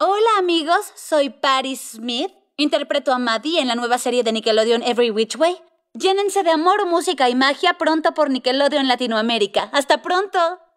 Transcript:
Hola amigos, soy Paris Smith. Interpreto a Maddie en la nueva serie de Nickelodeon Every Which Way. Llénense de amor, música y magia pronto por Nickelodeon Latinoamérica. ¡Hasta pronto!